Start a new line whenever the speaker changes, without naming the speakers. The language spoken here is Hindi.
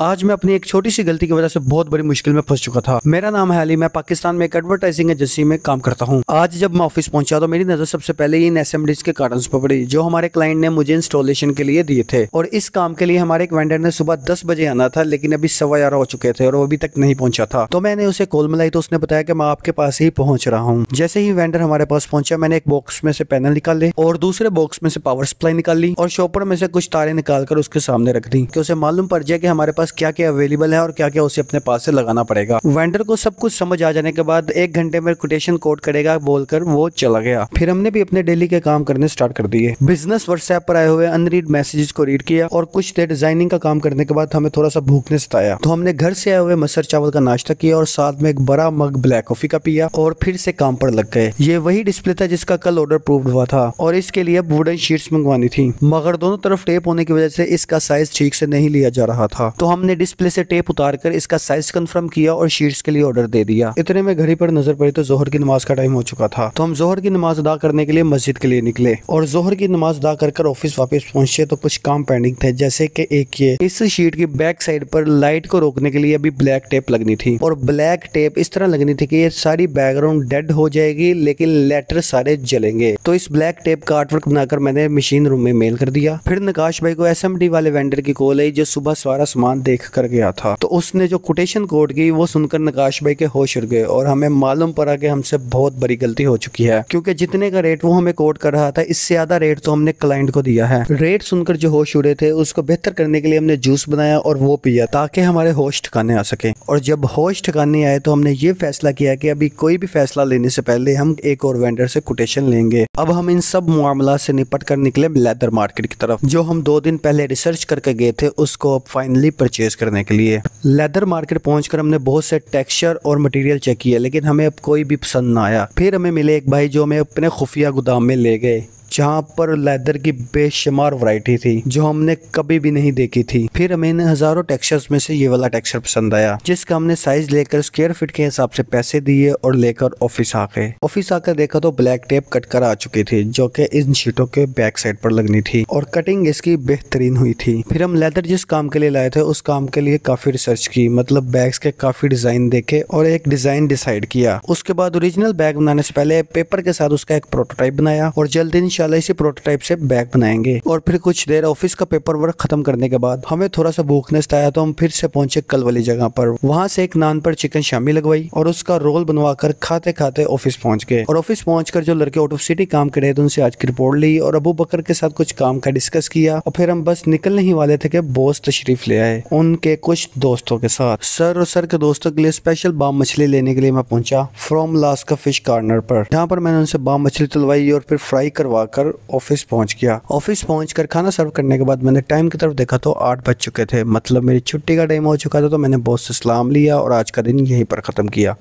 आज मैं अपनी एक छोटी सी गलती की वजह से बहुत बड़ी मुश्किल में फंस चुका था मेरा नाम है अली मैं पाकिस्तान में एक एडवर्टाइजिंग एजेंसी में काम करता हूँ आज जब मैं ऑफिस पहुंचा तो मेरी नजर सबसे पहले इन असेंबलीज के कार्डन पर पड़ी जो हमारे क्लाइंट ने मुझे इंस्टॉलेशन के लिए दिए थे और इस काम के लिए हमारे एक वेंडर ने सुबह दस बजे आना था लेकिन अभी सवा ग्यारह हो चुके थे और वो अभी तक नहीं पहुंचा था तो मैंने उसे कॉल मिलाई तो उसने बताया कि मैं आपके पास ही पहुंच रहा हूँ जैसे ही वेंडर हमारे पास पहुंचा मैंने एक बॉक्स में से पैनल ली और दूसरे बॉक्स में से पावर सप्लाई निकाल ली और शॉपर में से कुछ तारे निकाल उसके सामने रख दी कि उसे मालूम पड़ जाए कि हमारे पास पास क्या क्या अवेलेबल है और क्या क्या उसे अपने पास से लगाना पड़ेगा वेंडर को सब कुछ समझ आ जाने के बाद एक घंटे में कोटेशन कोड करेगा बोलकर वो चला गया फिर हमने भी अपने डेली के काम करने स्टार्ट कर दिए बिजनेस व्हाट्सएप पर आए हुए अनरीड मैसेजेस को रीड किया और कुछ देर डिजाइनिंग का काम करने के बाद हमें थोड़ा सा भूखने सताया तो हमने घर से आए हुए मसर चावल का नाश्ता किया और साथ में एक बड़ा मग ब्लैक कॉफी का पिया और फिर से काम पर लग गए ये वही डिस्प्ले था जिसका कल ऑर्डर प्रूव हुआ था और इसके लिए वुडन शीट्स मंगवानी थी मगर दोनों तरफ टेप होने की वजह से इसका साइज ठीक से नहीं लिया जा रहा था तो हम हमने डिस्प्ले से टेप उतार कर इसका साइज कंफर्म किया और शीट्स के लिए ऑर्डर दे दिया इतने में घड़ी पर नजर पड़ी तो जोहर की नमाज का टाइम हो चुका था तो हम जोहर की नमाज अदा करने के लिए मस्जिद के लिए निकले और जोहर की नमाज अदा कर ऑफिस वापस पहुंचे तो कुछ काम पेंडिंग थे जैसे कि एक ये इस शीट की बैक साइड पर लाइट को रोकने के लिए अभी ब्लैक टेप लगनी थी और ब्लैक टेप इस तरह लगनी थी कि ये सारी बैकग्राउंड डेड हो जाएगी लेकिन लेटर सारे जलेंगे तो इस ब्लैक टेप का आर्टवर्क बनाकर मैंने मशीन रूम में मेल कर दिया फिर नकाश भाई को एस वाले वेंडर की कॉल आई जो सुबह सारा सामान देख कर गया था तो उसने जो कोटेशन कोट की वो सुनकर नकाश भाई के होश उड़ गए और हमें मालूम पड़ा कि हमसे बहुत बड़ी गलती हो चुकी है क्योंकि जितने का रेट वो हमें कोट कर रहा था इससे ज्यादा रेट तो हमने क्लाइंट को दिया है रेट सुनकर जो होश उड़े थे उसको बेहतर करने के लिए हमने जूस बनाया और वो पिया ताकि हमारे होश ठिकाने आ सके और जब होश ठिकाने आए तो हमने ये फैसला किया कि अभी कोई भी फैसला लेने से पहले हम एक और वेंडर से कोटेशन लेंगे अब हम इन सब मामला से निपट कर निकले लेदर मार्केट की तरफ जो हम दो दिन पहले रिसर्च करके गए थे उसको अब फाइनली परचेज़ करने के लिए लेदर मार्केट पहुँच हमने बहुत से टेक्स्चर और मटेरियल चेक किया लेकिन हमें अब कोई भी पसंद ना आया फिर हमें मिले एक भाई जो हमें अपने खुफिया गोदाम में ले गए जहाँ पर लेदर की बेशुमार वैरायटी थी जो हमने कभी भी नहीं देखी थी फिर हमें इन हजारों टेक्सचर्स में से ये वाला टेक्सचर पसंद आया जिसका हमने साइज लेकर स्क्वेयर फिट के हिसाब से पैसे दिए और लेकर ऑफिस आके ऑफिस आकर देखा तो ब्लैक टेप कट कर आ चुकी थी जो कि इन शीटों के बैक साइड पर लगनी थी और कटिंग इसकी बेहतरीन हुई थी फिर हम लेदर जिस काम के लिए लाए थे उस काम के लिए काफी रिसर्च की मतलब बैग्स के काफी डिजाइन देखे और एक डिजाइन डिसाइड किया उसके बाद ओरिजिनल बैग बनाने से पहले पेपर के साथ उसका एक प्रोटोटाइप बनाया और जल्द इन इंशाल्लाह इसी प्रोटोटाइप से बैग बनाएंगे और फिर कुछ देर ऑफिस का पेपर वर्क खत्म करने के बाद हमें थोड़ा सा भूखने आया तो हम फिर से पहुंचे कल वाली जगह पर वहाँ से एक नान पर चिकन शामी लगवाई और उसका रोल बनवा कर खाते खाते ऑफिस पहुंच गए और ऑफिस पहुंच कर जो लड़के आउट ऑफ सिटी काम कर रहे थे उनसे आज की रिपोर्ट ली और अबू बकर के साथ कुछ काम का डिस्कस किया और फिर हम बस निकलने ही वाले थे कि बॉस तशरीफ ले आए उनके कुछ दोस्तों के साथ सर और सर के दोस्तों के लिए स्पेशल बाम मछली लेने के लिए मैं पहुंचा फ्रॉम लास्का फिश कार्नर पर जहाँ पर मैंने उनसे बाम मछली तलवाई और फिर फ्राई करवा जाकर ऑफिस पहुंच गया ऑफिस पहुंच कर खाना सर्व करने के बाद मैंने टाइम की तरफ देखा तो आठ बज चुके थे मतलब मेरी छुट्टी का टाइम हो चुका था तो मैंने बॉस से सलाम लिया और आज का दिन यहीं पर ख़त्म किया